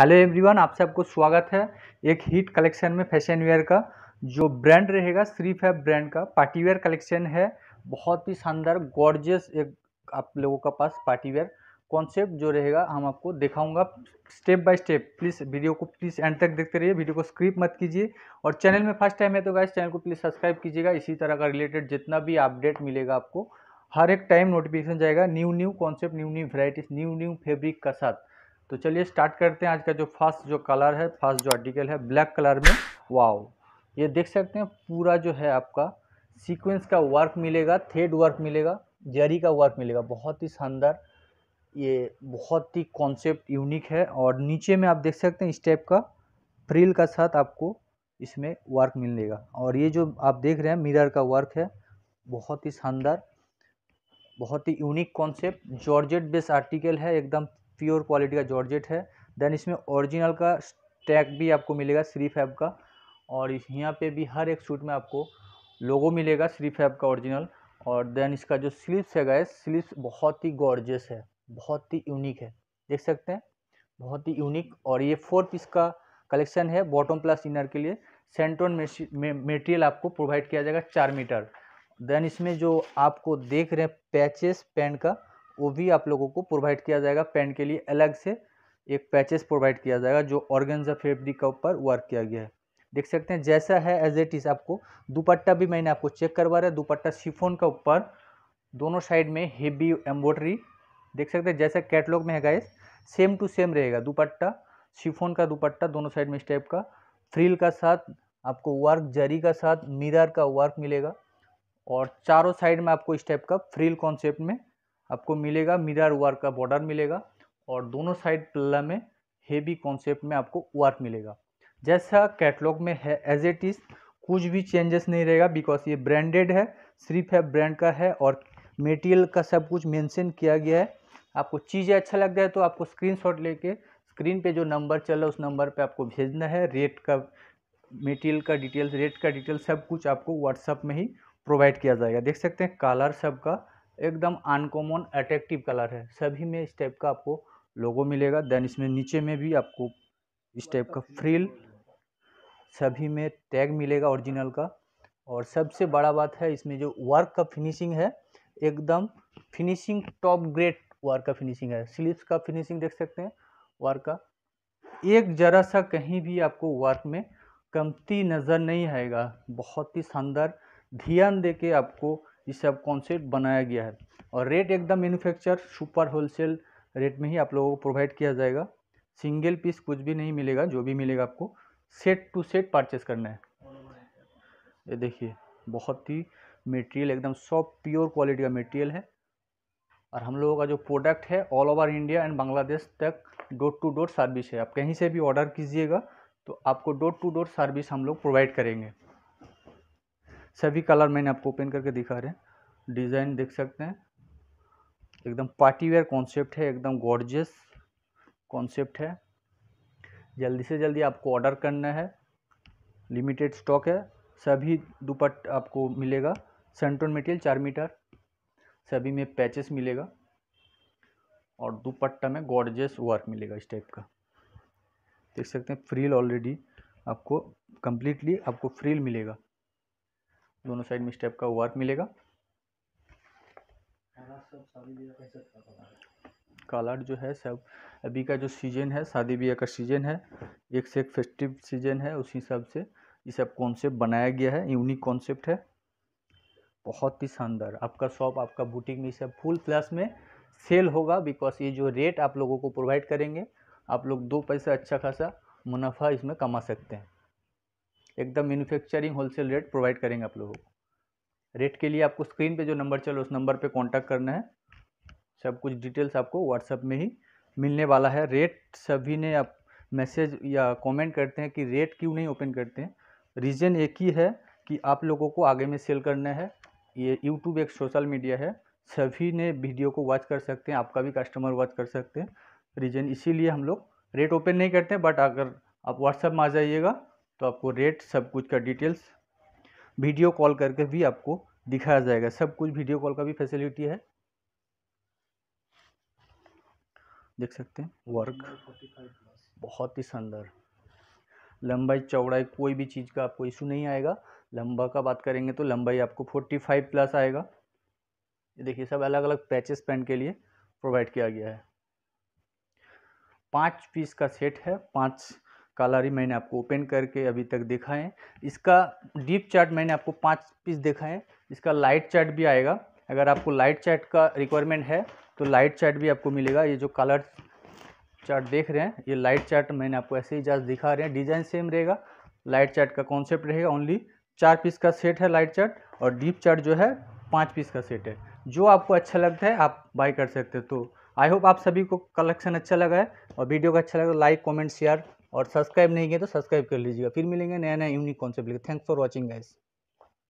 hello everyone आप सबको स्वागत है एक हीट कलेक्शन में फैशन वेयर का जो ब्रांड रहेगा श्री फैब ब्रांड का पार्टी वेयर कलेक्शन है बहुत ही शानदार गॉर्जियस एक आप लोगों का पास पार्टी वेयर कॉन्सेप्ट जो रहेगा हम आपको दिखाऊंगा step by step please video को प्लीज़ एंड तक देखते रहिए वीडियो को स्क्रिप मत कीजिए और चैनल में फर्स्ट टाइम है तो गाइस चैनल को प्लीज़ सब्सक्राइब कीजिएगा इसी तरह का रिलेटेड जितना भी अपडेट मिलेगा आपको हर एक टाइम नोटिफिकेशन जाएगा new new concept new new varieties new new fabric का साथ तो चलिए स्टार्ट करते हैं आज का जो फर्स्ट जो कलर है फर्स्ट जो आर्टिकल है ब्लैक कलर में वाओ ये देख सकते हैं पूरा जो है आपका सीक्वेंस का वर्क मिलेगा थ्रेड वर्क मिलेगा जरी का वर्क मिलेगा बहुत ही शानदार ये बहुत ही कॉन्सेप्ट यूनिक है और नीचे में आप देख सकते हैं इस टाइप का फ्रिल का साथ आपको इसमें वर्क मिलेगा और ये जो आप देख रहे हैं मिरर का वर्क है बहुत ही शानदार बहुत ही unique concept georgette base article है एकदम प्योर क्वालिटी का जॉर्जेट है देन इसमें ओरिजिनल का टैग भी आपको मिलेगा श्री फैब का और यहाँ पे भी हर एक सूट में आपको लोगो मिलेगा श्री फैब का ओरिजिनल और देन इसका जो स्लिप्स है गैस स्लिप्स बहुत ही गॉर्जियस है बहुत ही यूनिक है देख सकते हैं बहुत ही यूनिक और ये फोर पीस का कलेक्शन है बॉटम प्लस इनर के लिए सेंटोन मेटेरियल आपको प्रोवाइड किया जाएगा चार मीटर देन इसमें जो आपको देख रहे हैं पैचेस पैंट का वो भी आप लोगों को प्रोवाइड किया जाएगा पेंट के लिए अलग से एक पैचेस प्रोवाइड किया जाएगा जो ऑर्गेन्जा फेब्रिक के ऊपर वर्क किया गया है देख सकते हैं जैसा है एज इट इज़ आपको दुपट्टा भी मैंने आपको चेक करवा रहा है दुपट्टा शिफोन का ऊपर दोनों साइड में हेवी एम्ब्रॉयडरी देख सकते हैं जैसा कैटलॉग में है गाइस सेम टू सेम रहेगा दुपट्टा शिफोन का दुपट्टा दोनों साइड में इस टाइप का फ्रिल का साथ आपको वर्क जरी का साथ मिरर का वर्क मिलेगा और चारों साइड में आपको इस टाइप का फ्रिल कॉन्सेप्ट में आपको मिलेगा मिरर वर्क का बॉर्डर मिलेगा और दोनों साइड पल्ला में हेवी कॉन्सेप्ट में आपको वर्क मिलेगा जैसा कैटलॉग में है एज इट इज़ कुछ भी चेंजेस नहीं रहेगा बिकॉज ये ब्रांडेड है सिर्फ है ब्रांड का है और मेटेरियल का सब कुछ मेंशन किया गया है आपको चीज़ें अच्छा लगता है तो आपको स्क्रीनशॉट लेके स्क्रीन पे जो नंबर चल रहा है उस नंबर पे आपको भेजना है रेट का मेटेरियल का डिटेल्स रेट का डिटेल सब कुछ आपको व्हाट्सअप में ही प्रोवाइड किया जाएगा देख सकते हैं कलर का एकदम अनकॉमन अट्रैक्टिव कलर है सभी में इस टाइप का आपको लोगो मिलेगा देन इसमें नीचे में भी आपको इस टाइप का फ्रिल सभी में टैग मिलेगा ओरिजिनल का और सबसे बड़ा बात है इसमें जो वर्क का फिनिशिंग है एकदम फिनिशिंग टॉप ग्रेड वर्क का फिनिशिंग है स्लीप्स का फिनिशिंग देख सकते हैं वर्क का एक जरा सा कहीं भी आपको वर्क में कमती नज़र नहीं आएगा बहुत ही शानदार ध्यान दे के आपको ये सब कॉन्सेप्ट बनाया गया है और रेट एकदम मैन्युफैक्चर सुपर होलसेल रेट में ही आप लोगों को प्रोवाइड किया जाएगा सिंगल पीस कुछ भी नहीं मिलेगा जो भी मिलेगा आपको सेट टू सेट परचेस करना है ये देखिए बहुत ही मटेरियल एकदम सॉफ्ट प्योर क्वालिटी का मटेरियल है और हम लोगों का जो प्रोडक्ट है all over India and Bangladesh तक डोर टू डोर सर्विस है आप कहीं से भी ऑर्डर कीजिएगा तो आपको डोर टू डोर सर्विस हम लोग प्रोवाइड करेंगे सभी कलर मैंने आपको ओपन करके दिखा रहे हैं डिज़ाइन देख सकते हैं एकदम पार्टी वेयर कॉन्सेप्ट है एकदम गॉर्जियस कॉन्सेप्ट है जल्दी से जल्दी आपको ऑर्डर करना है लिमिटेड स्टॉक है सभी दुपट आपको मिलेगा सेंट्रल मटेरियल चार मीटर सभी में पैचेस मिलेगा और दुपट्टा में गॉर्जियस वर्क मिलेगा इस टाइप का देख सकते हैं फ्रील ऑलरेडी आपको कंप्लीटली आपको फ्रील मिलेगा दोनों साइड में स्टेप का वर्क मिलेगा कालाट जो है सब अभी का जो सीजन है शादी ब्याह का सीजन है एक से एक फेस्टिव सीजन है उसी हिसाब से ये सब कॉन्सेप्ट बनाया गया है यूनिक कॉन्सेप्ट है बहुत ही शानदार आपका शॉप आपका बुटीक में सब फुल प्लस में सेल होगा बिकॉज ये जो रेट आप लोगों को प्रोवाइड करेंगे आप लोग दो पैसा अच्छा खासा मुनाफा इसमें कमा सकते हैं एकदम मैन्युफैक्चरिंग होलसेल रेट प्रोवाइड करेंगे आप लोगों को रेट के लिए आपको स्क्रीन पे जो नंबर चलो उस नंबर पे कांटेक्ट करना है सब कुछ डिटेल्स आपको व्हाट्सअप में ही मिलने वाला है रेट सभी ने आप मैसेज या कमेंट करते हैं कि रेट क्यों नहीं ओपन करते हैं रीज़न एक ही है कि आप लोगों को आगे में सेल करना है ये यूट्यूब एक सोशल मीडिया है सभी ने वीडियो को वॉच कर सकते हैं आपका भी कस्टमर वॉच कर सकते हैं रीजन इसीलिए हम लोग रेट ओपन नहीं करते बट अगर आप व्हाट्सएप में आ जाइएगा तो आपको रेट सब कुछ का डिटेल्स वीडियो कॉल करके भी आपको दिखाया जाएगा सब कुछ वीडियो कॉल का भी फैसिलिटी है देख सकते हैं वर्क बहुत ही शानदार लंबाई चौड़ाई कोई भी चीज़ का आपको इशू नहीं आएगा लंबा का बात करेंगे तो लंबाई आपको फोर्टी फाइव प्लस आएगा ये देखिए सब अलग अलग पैचेस पैंट के लिए प्रोवाइड किया गया है पाँच पीस का सेट है पाँच कालारी मैंने आपको ओपन करके अभी तक देखा है इसका डीप चार्ट मैंने आपको पाँच पीस देखा है इसका लाइट चार्ट भी आएगा अगर आपको लाइट चार्ट का रिक्वायरमेंट है तो लाइट चार्ट भी आपको मिलेगा ये जो कलर चार्ट देख रहे हैं ये लाइट चार्ट मैंने आपको ऐसे ही जहाज दिखा रहे हैं डिज़ाइन सेम रहेगा लाइट चार्ट का कॉन्सेप्ट रहेगा ओनली चार पीस का सेट है लाइट चार्ट और डीप चार्ट जो है पाँच पीस का सेट है जो आपको अच्छा लगता है आप बाई कर सकते हो तो आई होप आप सभी को कलेक्शन अच्छा लगा है और वीडियो का अच्छा लगा लाइक कमेंट शेयर और सब्सक्राइब नहीं किया तो सब्सक्राइब कर लीजिएगा फिर मिलेंगे नया नया यूनिक कॉन्सेप्ट लेकर थैंक्स फॉर वॉचिंग गाइस